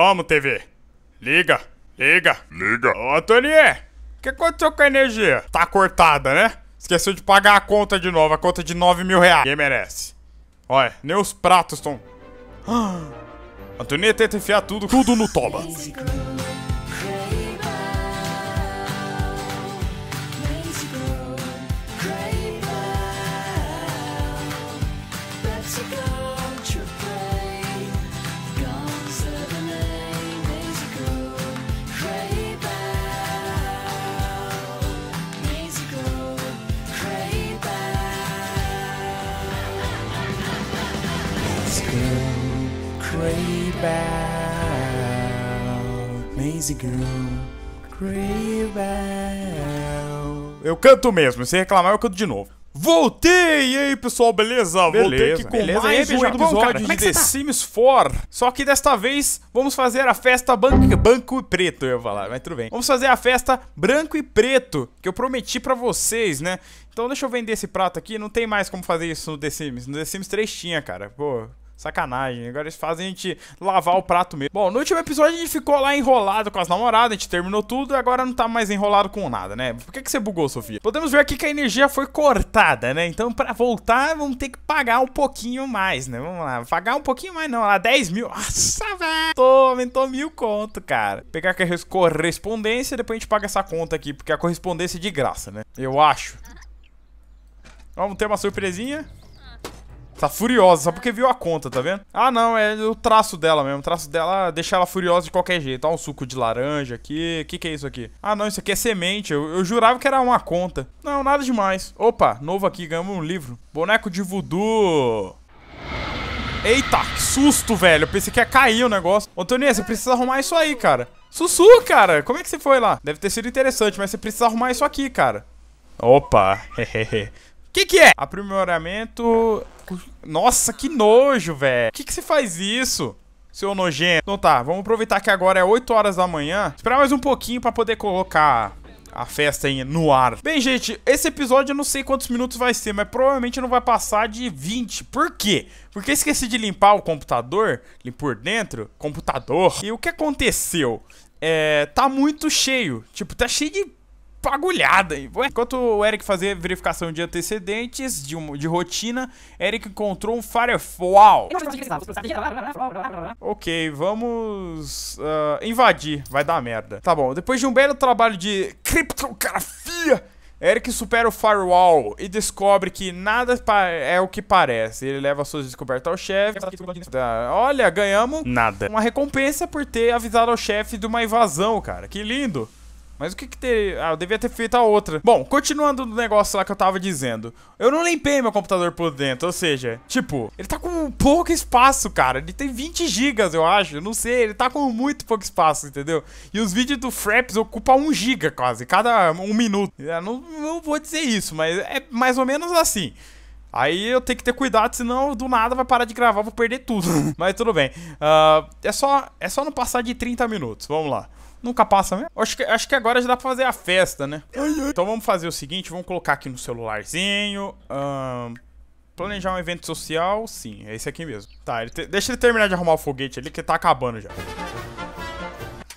Vamos, TV. Liga, liga. Liga. Ô, Tonier, o que aconteceu com a energia? Tá cortada, né? Esqueceu de pagar a conta de novo, a conta de 9 mil reais. Quem merece? Olha, nem os pratos estão... Ah. Antônio tenta enfiar tudo, tudo no toba. Crazy Girl, Crazy Eu canto mesmo, se reclamar eu canto de novo. Voltei! E aí, pessoal, beleza? beleza Voltei aqui com beleza. mais é um episódio bom, de é The tá? Sims 4. Só que desta vez, vamos fazer a festa ban e preto, eu ia falar, mas tudo bem. Vamos fazer a festa branco e preto, que eu prometi pra vocês, né? Então deixa eu vender esse prato aqui, não tem mais como fazer isso no The Sims. No The Sims 3 tinha, cara, pô... Sacanagem. Agora eles fazem a gente lavar o prato mesmo. Bom, no último episódio a gente ficou lá enrolado com as namoradas, a gente terminou tudo e agora não tá mais enrolado com nada, né? Por que, que você bugou, Sofia? Podemos ver aqui que a energia foi cortada, né? Então pra voltar vamos ter que pagar um pouquinho mais, né? Vamos lá, pagar um pouquinho mais não, lá 10 mil. Nossa, velho! Aumentou mil conto, cara. Pegar aqui a correspondência e depois a gente paga essa conta aqui, porque a correspondência é de graça, né? Eu acho. Vamos ter uma surpresinha. Tá furiosa, só porque viu a conta, tá vendo? Ah, não, é o traço dela mesmo. O traço dela ah, deixa ela furiosa de qualquer jeito. Ó, um suco de laranja aqui. O que, que é isso aqui? Ah, não, isso aqui é semente. Eu, eu jurava que era uma conta. Não, nada demais. Opa, novo aqui, ganhamos um livro. Boneco de voodoo. Eita, que susto, velho. Eu pensei que ia cair o negócio. Toninha, você precisa arrumar isso aí, cara. Sussu, cara, como é que você foi lá? Deve ter sido interessante, mas você precisa arrumar isso aqui, cara. Opa, hehehe. que que é? Aprimoramento nossa, que nojo, velho. Que que você faz isso? seu nojento. Então tá, vamos aproveitar que agora é 8 horas da manhã. Esperar mais um pouquinho pra poder colocar a festa aí no ar. Bem, gente, esse episódio eu não sei quantos minutos vai ser, mas provavelmente não vai passar de 20. Por quê? Porque eu esqueci de limpar o computador, limpar dentro, computador. E o que aconteceu? É, tá muito cheio. Tipo, tá cheio de bagulhada, hein? Enquanto o Eric fazia verificação de antecedentes de, um, de rotina, Eric encontrou um firewall. ok, vamos uh, invadir. Vai dar merda. Tá bom, depois de um belo trabalho de criptografia... Eric supera o firewall e descobre que nada é o que parece. Ele leva suas descobertas ao chefe. Ah, olha, ganhamos nada. Uma recompensa por ter avisado ao chefe de uma invasão, cara. Que lindo. Mas o que que ter... Ah, eu devia ter feito a outra. Bom, continuando no negócio lá que eu tava dizendo. Eu não limpei meu computador por dentro, ou seja, tipo, ele tá com pouco espaço, cara. Ele tem 20 gigas, eu acho, não sei. Ele tá com muito pouco espaço, entendeu? E os vídeos do Fraps ocupam 1 giga quase, cada um minuto. Eu ah, não, não vou dizer isso, mas é mais ou menos assim. Aí eu tenho que ter cuidado, senão do nada vai parar de gravar, vou perder tudo. Mas tudo bem. Uh, é, só, é só não passar de 30 minutos. Vamos lá. Nunca passa mesmo? Acho que, acho que agora já dá pra fazer a festa, né? Então vamos fazer o seguinte, vamos colocar aqui no celularzinho. planejar um evento social, sim, é esse aqui mesmo. Tá, ele te, deixa ele terminar de arrumar o foguete ali, que tá acabando já.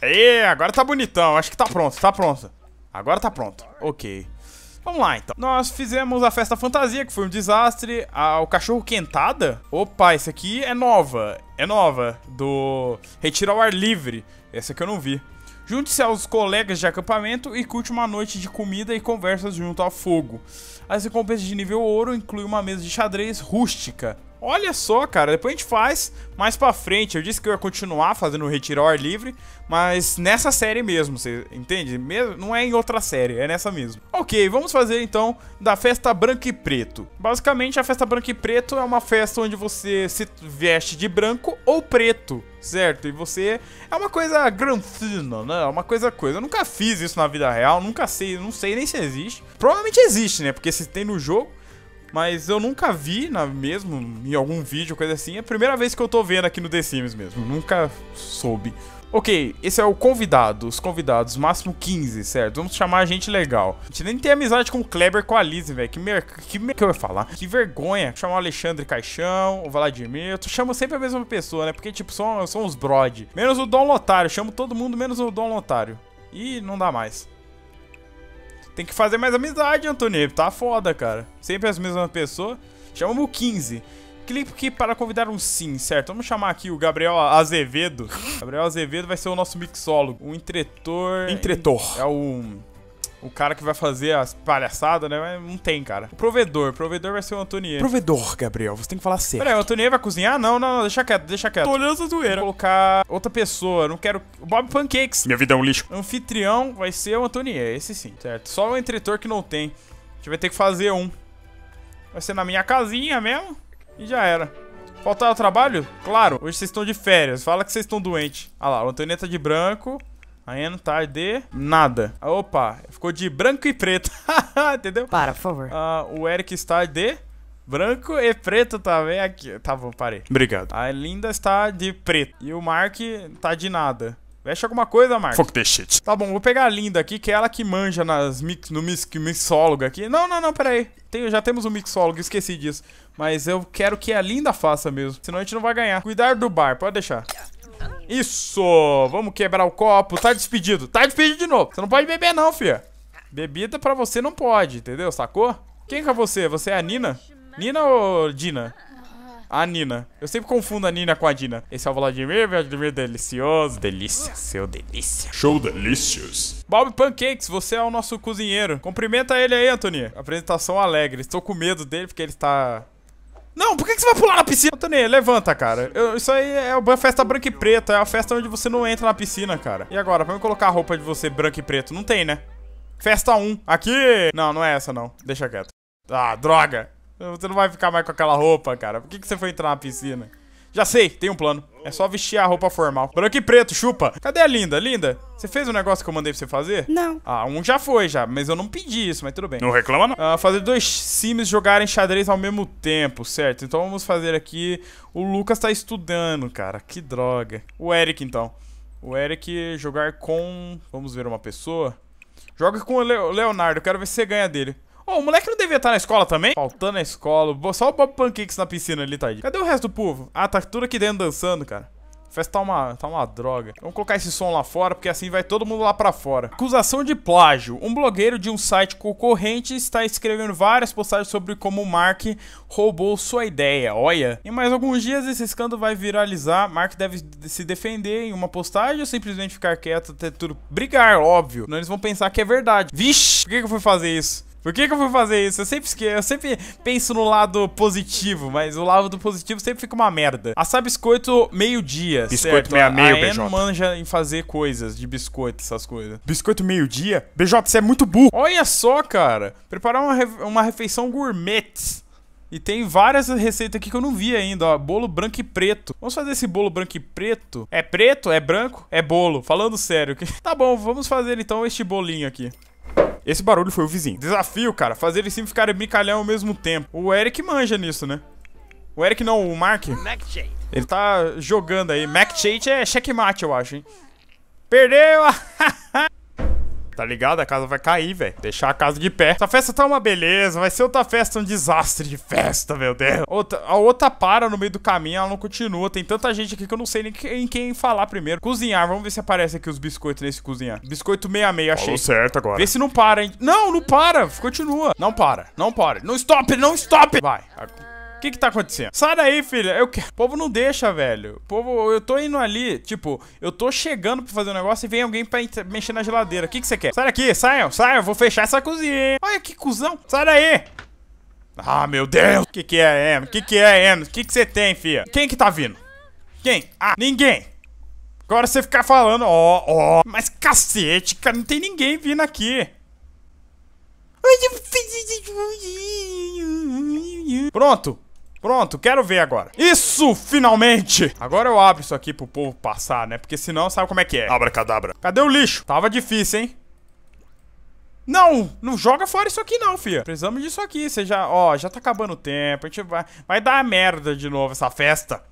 Aê, agora tá bonitão, acho que tá pronto, tá pronto. Agora tá pronto, ok. Vamos lá, então. Nós fizemos a festa fantasia, que foi um desastre. A, o cachorro quentada. Opa, esse aqui é nova. É nova. Do Retiro ao Ar Livre. Essa que eu não vi. Junte-se aos colegas de acampamento e curte uma noite de comida e conversas junto ao fogo. As recompensas de nível ouro incluem uma mesa de xadrez rústica, Olha só, cara, depois a gente faz mais pra frente. Eu disse que eu ia continuar fazendo o Retiro ao Ar Livre, mas nessa série mesmo, você entende? não é em outra série, é nessa mesmo. Ok, vamos fazer então da Festa Branco e Preto. Basicamente, a Festa Branco e Preto é uma festa onde você se veste de branco ou preto, certo? E você é uma coisa granfina, né? É Uma coisa coisa. Eu nunca fiz isso na vida real, nunca sei, não sei nem se existe. Provavelmente existe, né? Porque se tem no jogo, mas eu nunca vi na, mesmo em algum vídeo, coisa assim. É a primeira vez que eu tô vendo aqui no The Sims mesmo. Nunca soube. Ok, esse é o convidado, os convidados, máximo 15, certo? Vamos chamar a gente legal. A gente nem tem amizade com o Kleber com a Lizzie, velho. Que mer... que mer... que eu ia falar? Que vergonha. Chamar o Alexandre Caixão, o Vladimir. Tu chama sempre a mesma pessoa, né? Porque, tipo, são, são os brod. Menos o Dom Lotário. Chamo todo mundo, menos o Dom Lotário. E não dá mais. Tem que fazer mais amizade, Antônio. Tá foda, cara. Sempre as mesmas pessoas. Chamamos o 15. Clique aqui para convidar um sim, certo? Vamos chamar aqui o Gabriel Azevedo. Gabriel Azevedo vai ser o nosso mixólogo. O entretor... Entretor. É o o cara que vai fazer as palhaçadas, né? Mas não tem, cara. O provedor. O provedor vai ser o Antonier. Provedor, Gabriel. Você tem que falar certo. Peraí, o Antonier vai cozinhar? Não, não, não. Deixa quieto, deixa quieto. Tô olhando essa zoeira. Vou colocar outra pessoa. Não quero... O Bob Pancakes. Minha vida é um lixo. Anfitrião vai ser o Antonier. Esse sim, certo? Só o entretor que não tem. A gente vai ter que fazer um. Vai ser na minha casinha mesmo. E já era. Faltar o trabalho? Claro. Hoje vocês estão de férias. Fala que vocês estão doentes. Ah lá, o Antonieta tá de branco. Aí não tá de nada. Opa, ficou de branco e preto. Entendeu? Para, por favor. Uh, o Eric está de branco e preto também aqui. Tá bom, parei. Obrigado. A Linda está de preto. E o Mark tá de nada. Veste alguma coisa, Mark. Fuck this shit. Tá bom, vou pegar a Linda aqui, que é ela que manja nas mix, no mix, mixólogo aqui. Não, não, não, peraí. Tem, já temos um mixólogo, esqueci disso. Mas eu quero que a Linda faça mesmo. Senão a gente não vai ganhar. Cuidar do bar, pode deixar. Isso! Vamos quebrar o copo. Tá despedido. Tá despedido de novo. Você não pode beber não, filha. Bebida pra você não pode, entendeu? Sacou? Quem que é você? Você é a Nina? Nina ou Dina? A Nina. Eu sempre confundo a Nina com a Dina. Esse é o Vladimir, Vladimir delicioso. Delícia, seu delícia. Show delicious. Bob Pancakes, você é o nosso cozinheiro. Cumprimenta ele aí, Anthony. Apresentação alegre. Estou com medo dele porque ele está não, por que, que você vai pular na piscina? Tony, levanta, cara. Eu, isso aí é uma festa branca e preta. É a festa onde você não entra na piscina, cara. E agora, eu colocar a roupa de você branca e preto? Não tem, né? Festa 1. Aqui! Não, não é essa, não. Deixa quieto. Ah, droga! Você não vai ficar mais com aquela roupa, cara. Por que, que você foi entrar na piscina? Já sei, tem um plano. É só vestir a roupa formal. Branco e preto, chupa. Cadê a Linda? Linda, você fez o um negócio que eu mandei pra você fazer? Não. Ah, um já foi já, mas eu não pedi isso, mas tudo bem. Não reclama não. Ah, fazer dois sims jogarem xadrez ao mesmo tempo, certo? Então vamos fazer aqui... O Lucas tá estudando, cara. Que droga. O Eric, então. O Eric jogar com... Vamos ver uma pessoa. Joga com o Leonardo, quero ver se você ganha dele o moleque não devia estar tá na escola também? Faltando a escola. Só o Bob Pancakes na piscina ali, tadinho. Cadê o resto do povo? Ah, tá tudo aqui dentro dançando, cara. A festa tá uma, tá uma droga. Vamos colocar esse som lá fora, porque assim vai todo mundo lá pra fora. Acusação de plágio. Um blogueiro de um site concorrente está escrevendo várias postagens sobre como o Mark roubou sua ideia. Olha. Em mais alguns dias esse escândalo vai viralizar. Mark deve se defender em uma postagem ou simplesmente ficar quieto até tudo brigar, óbvio. Não eles vão pensar que é verdade. Vixe, por que, que eu fui fazer isso? Por que, que eu vou fazer isso? Eu sempre, eu sempre penso no lado positivo, mas o lado positivo sempre fica uma merda. Assar biscoito meio-dia, Biscoito meia meia BJ. A manja em fazer coisas de biscoito, essas coisas. Biscoito meio-dia? BJ, você é muito burro. Olha só, cara. Preparar uma, re uma refeição gourmet. E tem várias receitas aqui que eu não vi ainda, ó. Bolo branco e preto. Vamos fazer esse bolo branco e preto? É preto? É branco? É bolo. Falando sério. tá bom, vamos fazer então este bolinho aqui. Esse barulho foi o vizinho. Desafio, cara, fazer eles sempre ficarem brincalhão ao mesmo tempo. O Eric manja nisso, né? O Eric não, o Mark. Ele tá jogando aí. Mac Chate é checkmate, eu acho, hein? Perdeu! tá ligado? A casa vai cair, velho. Deixar a casa de pé. Essa festa tá uma beleza, vai ser outra festa um desastre de festa, meu Deus. Outra, a outra para no meio do caminho, ela não continua. Tem tanta gente aqui que eu não sei nem em quem falar primeiro. Cozinhar, vamos ver se aparece aqui os biscoitos nesse cozinhar. Biscoito 66, achei. Falou certo agora. Vê se não para, hein? Não, não para. Continua. Não para, não para. Não stop, não stop. Vai que que tá acontecendo? Sai daí, filha. Eu quero. O povo não deixa, velho. O povo, eu tô indo ali, tipo, eu tô chegando pra fazer um negócio e vem alguém pra mexer na geladeira. O que que você quer? Sai daqui, saiam, saiam. Vou fechar essa cozinha, hein? Olha que cuzão. Sai daí. Ah, meu Deus. O que que é, Em? O que que é, Em? O que que você tem, filha? Quem que tá vindo? Quem? Ah, ninguém. Agora você ficar falando, ó, oh, ó. Oh. Mas cacete, cara, não tem ninguém vindo aqui. Pronto. Pronto, quero ver agora. Isso, finalmente! Agora eu abro isso aqui pro povo passar, né? Porque senão sabe como é que é. Abra cadabra. Cadê o lixo? Tava difícil, hein? Não! Não joga fora isso aqui não, fia. Precisamos disso aqui. Você já... Ó, já tá acabando o tempo. A gente vai... Vai dar merda de novo essa festa.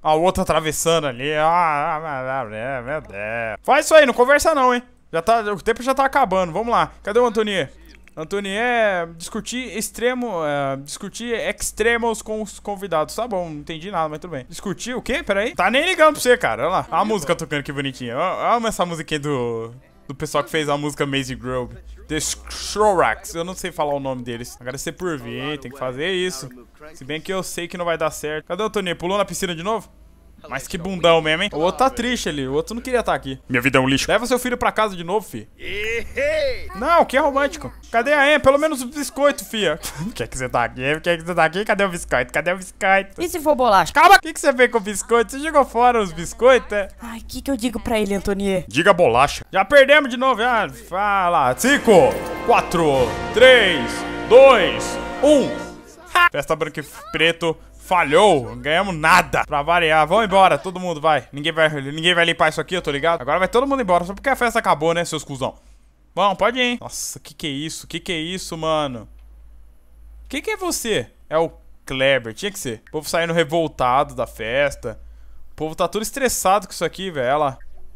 A outra atravessando ali. Ah, ah, ah, ah, meu Deus. Faz isso aí, não conversa não, hein? Já tá... O tempo já tá acabando. Vamos lá. Cadê o Antônio? Antônio, é discutir extremo, é, discutir extremos com os convidados. Tá bom, não entendi nada, mas tudo bem. Discutir o quê? Peraí. Tá nem ligando pra você, cara. Olha lá. Olha a música tocando que bonitinha. Olha essa musiquinha do, do pessoal que fez a música Maze Grove. The Shrorax. Eu não sei falar o nome deles. Agradecer por vir, tem que fazer isso. Se bem que eu sei que não vai dar certo. Cadê o Antônio? Pulou na piscina de novo? Mas que bundão mesmo, hein? O outro tá triste ali. O outro não queria estar tá aqui. Minha vida é um lixo. Leva seu filho pra casa de novo, fi. Não, que é romântico. Cadê a Em? Pelo menos o biscoito, fia. Quer que você tá aqui? Quer que você tá aqui? Cadê o biscoito? Cadê o biscoito? E se for bolacha? Calma! O que, que você fez com o biscoito? Você jogou fora os biscoitos, é? Ai, o que, que eu digo pra ele, Antonier? Diga bolacha. Já perdemos de novo, já. Fala. Cinco, quatro, três, dois, um. Festa branca e preto Falhou, ganhamos nada Pra variar, vamos embora, todo mundo vai Ninguém vai, ninguém vai limpar isso aqui, eu tô ligado Agora vai todo mundo embora, só porque a festa acabou, né, seus cuzão Bom, pode ir, hein Nossa, que que é isso, que que é isso, mano Que que é você? É o Kleber, tinha que ser O povo saindo revoltado da festa O povo tá todo estressado com isso aqui, velho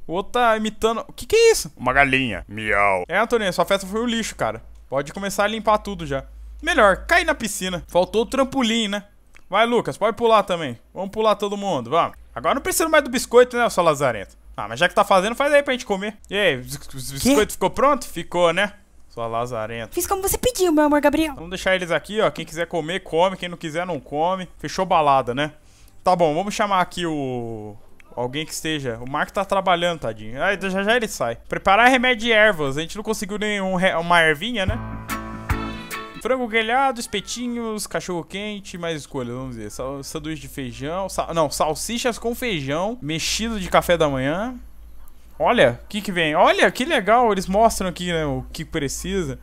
o outro tá imitando... O que que é isso? Uma galinha. Miau. É, Antônio, sua festa foi um lixo, cara. Pode começar a limpar tudo já. Melhor, cair na piscina. Faltou o trampolim, né? Vai, Lucas, pode pular também. Vamos pular todo mundo, vamos. Agora não precisa mais do biscoito, né, seu lazarento? Ah, mas já que tá fazendo, faz aí pra gente comer. E aí, o biscoito ficou pronto? Ficou, né? Sua lazarenta. Fiz como você pediu, meu amor Gabriel. Vamos deixar eles aqui, ó. Quem quiser comer, come. Quem não quiser, não come. Fechou balada, né? Tá bom, vamos chamar aqui o... Alguém que esteja. O Mark tá trabalhando, tadinho. Aí, já já ele sai. Preparar remédio de ervas. A gente não conseguiu nenhum re... uma ervinha, né? frango grelhado, espetinhos, cachorro quente, mais escolha, vamos dizer. Sal, sanduíche de feijão, sal, não, salsichas com feijão, mexido de café da manhã. Olha, o que que vem? Olha, que legal, eles mostram aqui, né, o que precisa.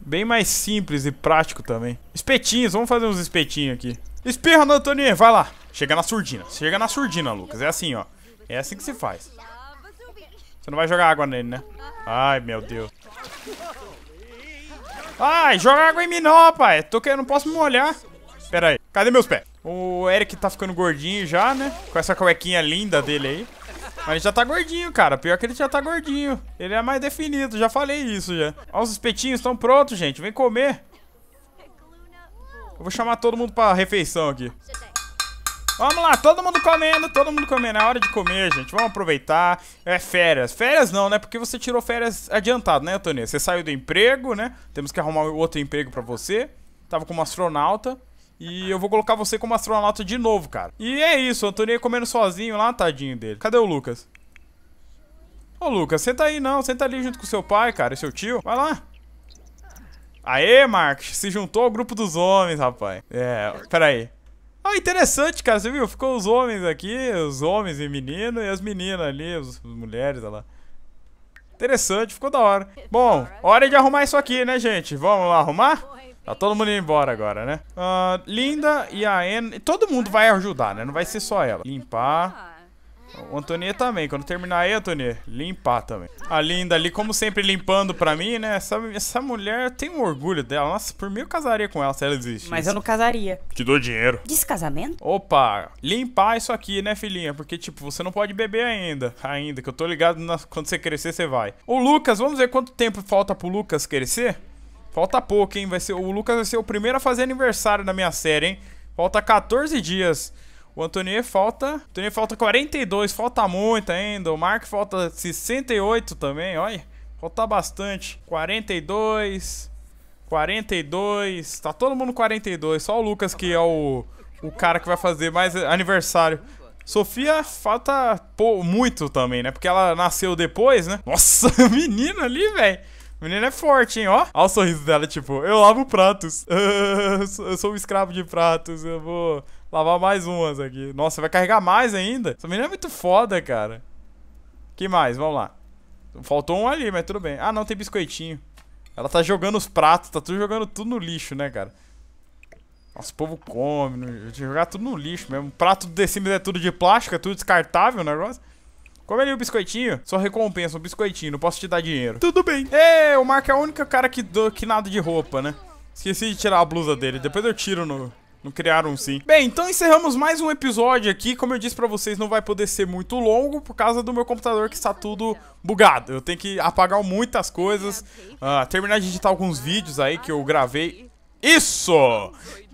Bem mais simples e prático também. Espetinhos, vamos fazer uns espetinhos aqui. Espirra no Antônio, vai lá. Chega na surdina, chega na surdina, Lucas, é assim, ó. É assim que se faz. Você não vai jogar água nele, né? Ai, meu Deus. Ai, joga água em mim não, pai. Tô querendo, não posso me molhar. Pera aí, cadê meus pés? O Eric tá ficando gordinho já, né? Com essa cuequinha linda dele aí. Mas ele já tá gordinho, cara. Pior que ele já tá gordinho. Ele é mais definido, já falei isso já. Ó, os espetinhos estão prontos, gente. Vem comer. Eu vou chamar todo mundo pra refeição aqui. Vamos lá, todo mundo comendo, todo mundo comendo. É hora de comer, gente. Vamos aproveitar. É férias. Férias não, né? Porque você tirou férias adiantado, né, Antônia? Você saiu do emprego, né? Temos que arrumar outro emprego para você. Tava como astronauta. E eu vou colocar você como astronauta de novo, cara. E é isso, o Antônio comendo sozinho lá, tadinho dele. Cadê o Lucas? Ô, Lucas, senta aí não, senta ali junto com seu pai, cara, e seu tio. Vai lá. Aê, Marcos, se juntou ao grupo dos homens, rapaz. É, peraí. Ah, interessante, cara. Você viu? Ficou os homens aqui, os homens e menino e as meninas ali, as mulheres, olha lá. Interessante, ficou da hora. Bom, hora de arrumar isso aqui, né, gente? Vamos lá arrumar? Tá todo mundo indo embora agora, né? Uh, Linda e a Anne... Todo mundo vai ajudar, né? Não vai ser só ela. Limpar... O Antônio também. Quando terminar aí, Antônio, limpar também. A Linda ali, como sempre, limpando pra mim, né? Essa, essa mulher tem um orgulho dela. Nossa, por mim eu casaria com ela se ela existe. Mas eu não casaria. Te dou dinheiro. Descasamento? Opa, limpar isso aqui, né, filhinha? Porque, tipo, você não pode beber ainda. Ainda, que eu tô ligado na... quando você crescer, você vai. O Lucas, vamos ver quanto tempo falta pro Lucas crescer? Falta pouco, hein? Vai ser, o Lucas vai ser o primeiro a fazer aniversário da minha série, hein? Falta 14 dias. O Antonier falta. O Antonier falta 42, falta muito ainda. O Mark falta 68 também, olha. Falta bastante. 42. 42. Tá todo mundo 42. Só o Lucas que é o, o cara que vai fazer mais aniversário. Sofia falta pô, muito também, né? Porque ela nasceu depois, né? Nossa, menina ali, velho. Menina é forte, hein? Ó. Olha o sorriso dela, tipo, eu lavo pratos. eu sou um escravo de pratos. Eu vou lavar mais umas aqui. Nossa, vai carregar mais ainda? Essa menina é muito foda, cara. Que mais? Vamos lá. Faltou um ali, mas tudo bem. Ah, não, tem biscoitinho. Ela tá jogando os pratos, tá tudo jogando tudo no lixo, né, cara? Nossa, o povo come, né? jogar tudo no lixo mesmo. O prato do The Sims é tudo de plástico, é tudo descartável o negócio. Come ali o biscoitinho, só recompensa um biscoitinho, não posso te dar dinheiro. Tudo bem. É, o Mark é o único cara que, do, que nada de roupa, né? Esqueci de tirar a blusa dele, depois eu tiro no, não criaram sim. Bem, então encerramos mais um episódio aqui. Como eu disse para vocês, não vai poder ser muito longo por causa do meu computador que está tudo bugado. Eu tenho que apagar muitas coisas, uh, terminar de editar alguns vídeos aí que eu gravei. Isso!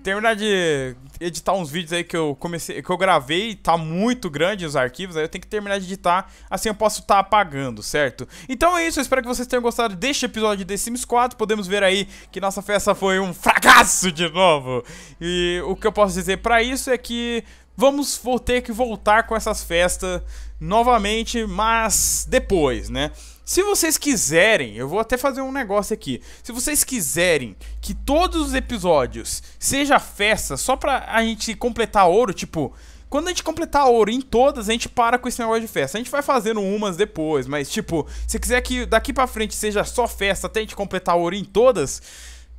terminar de editar uns vídeos aí que eu comecei, que eu gravei, tá muito grande os arquivos, aí eu tenho que terminar de editar, assim eu posso estar tá apagando, certo? Então é isso, eu espero que vocês tenham gostado deste episódio de The Sims 4. Podemos ver aí que nossa festa foi um fracasso de novo. E o que eu posso dizer para isso é que vamos vou ter que voltar com essas festas novamente, mas depois, né? Se vocês quiserem, eu vou até fazer um negócio aqui. Se vocês quiserem que todos os episódios seja festa, só pra a gente completar ouro, tipo, quando a gente completar ouro em todas, a gente para com esse negócio de festa. A gente vai fazendo umas depois, mas tipo, se quiser que daqui pra frente seja só festa até a gente completar ouro em todas,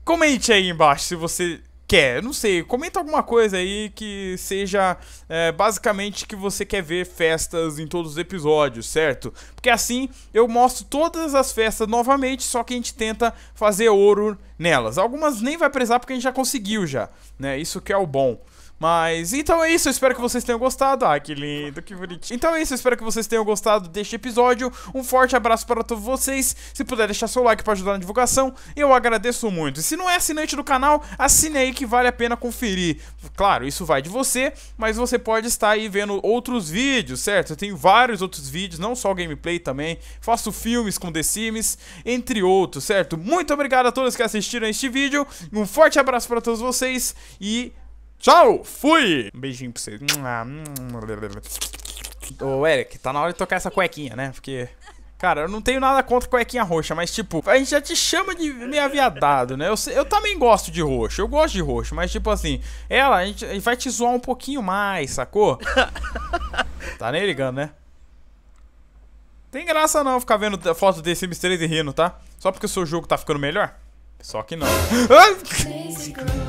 comente aí embaixo se você quer. Não sei, comenta alguma coisa aí que seja é, basicamente que você quer ver festas em todos os episódios, certo? Porque assim eu mostro todas as festas novamente, só que a gente tenta fazer ouro nelas. Algumas nem vai precisar porque a gente já conseguiu já, né? Isso que é o bom. Mas então é isso, eu espero que vocês tenham gostado. Ah, que lindo, que bonitinho. Então é isso, eu espero que vocês tenham gostado deste episódio. Um forte abraço para todos vocês. Se puder deixar seu like para ajudar na divulgação, eu agradeço muito. E se não é assinante do canal, assine aí que vale a pena conferir. Claro, isso vai de você, mas você pode estar aí vendo outros vídeos, certo? Eu tenho vários outros vídeos, não só gameplay também. Faço filmes com The Sims, entre outros, certo? Muito obrigado a todos que assistiram este vídeo. Um forte abraço para todos vocês e Tchau, fui! Um beijinho pra você. Ô, Eric, tá na hora de tocar essa cuequinha, né? Porque... Cara, eu não tenho nada contra cuequinha roxa, mas tipo, a gente já te chama de meio aviadado, né? Eu, eu também gosto de roxo, eu gosto de roxo, mas tipo assim, ela, a gente, vai te zoar um pouquinho mais, sacou? tá nem ligando, né? Tem graça não ficar vendo foto de Sims 3 e rindo, tá? Só porque o seu jogo tá ficando melhor? Só que não.